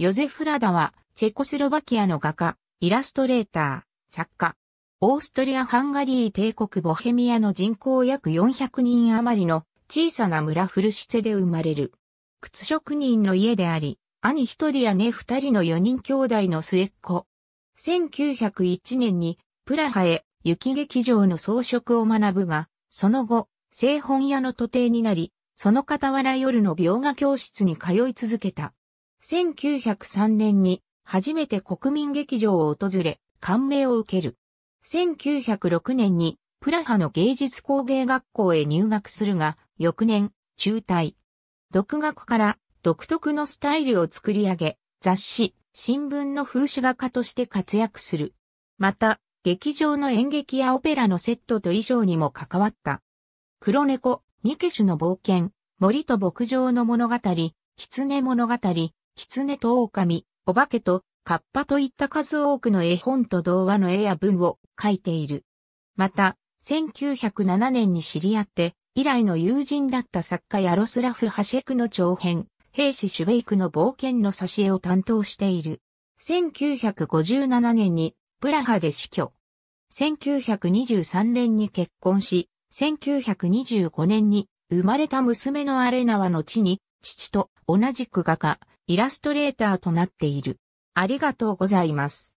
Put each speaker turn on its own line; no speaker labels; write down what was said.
ヨゼフ・ラダは、チェコスロバキアの画家、イラストレー
ター、作家。オーストリア・ハンガリー帝国ボヘミアの人口約400人余りの小さな村フルシツェで生まれる。靴職人の家であり、兄一人や姉二人の四人兄弟の末っ子。1901年にプラハへ雪劇場の装飾を学ぶが、その後、製本屋の徒弟になり、その傍ら夜の描画教室に通い続けた。1903年に初めて国民劇場を訪れ、感銘を受ける。1906年にプラハの芸術工芸学校へ入学するが、翌年、中退。独学から独特のスタイルを作り上げ、雑誌、新聞の風刺画家として活躍する。また、劇場の演劇やオペラのセットと衣装にも関わった。黒猫、ミケシュの冒険、森と牧場の物語、狐物語、狐と狼、お化けと、カッパといった数多くの絵本と童話の絵や文を書いている。また、1907年に知り合って、以来の友人だった作家ヤロスラフ・ハシェクの長編、兵士シュベイクの冒険の挿絵を担当している。1957年にプラハで死去。1923年に結婚し、1925年に生まれた娘のアレナは後に、父と同じく画家、
イラストレーターとなっている。ありがとうございます。